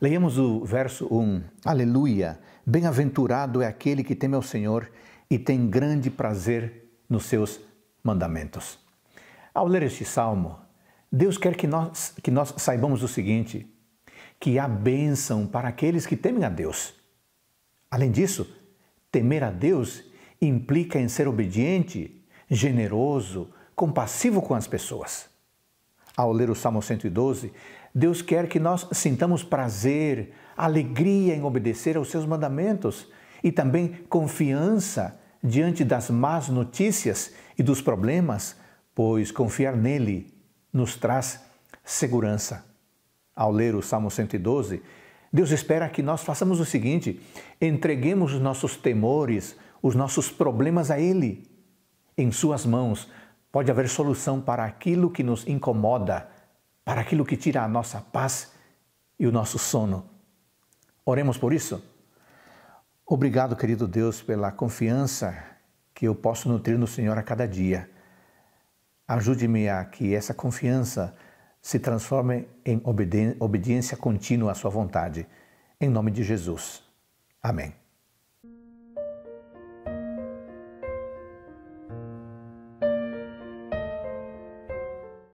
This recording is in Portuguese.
Leiamos o verso 1. Aleluia! Bem-aventurado é aquele que teme ao Senhor e tem grande prazer nos seus mandamentos. Ao ler este salmo, Deus quer que nós, que nós saibamos o seguinte: que há bênção para aqueles que temem a Deus. Além disso, temer a Deus implica em ser obediente, generoso, compassivo com as pessoas ao ler o Salmo 112, Deus quer que nós sintamos prazer, alegria em obedecer aos seus mandamentos e também confiança diante das más notícias e dos problemas, pois confiar nele nos traz segurança. Ao ler o Salmo 112, Deus espera que nós façamos o seguinte: entreguemos os nossos temores, os nossos problemas a Ele. Em Suas mãos Pode haver solução para aquilo que nos incomoda, para aquilo que tira a nossa paz e o nosso sono. Oremos por isso? Obrigado, querido Deus, pela confiança que eu posso nutrir no Senhor a cada dia. Ajude-me a que essa confiança se transforme em obediência contínua à Sua vontade. Em nome de Jesus. Amém.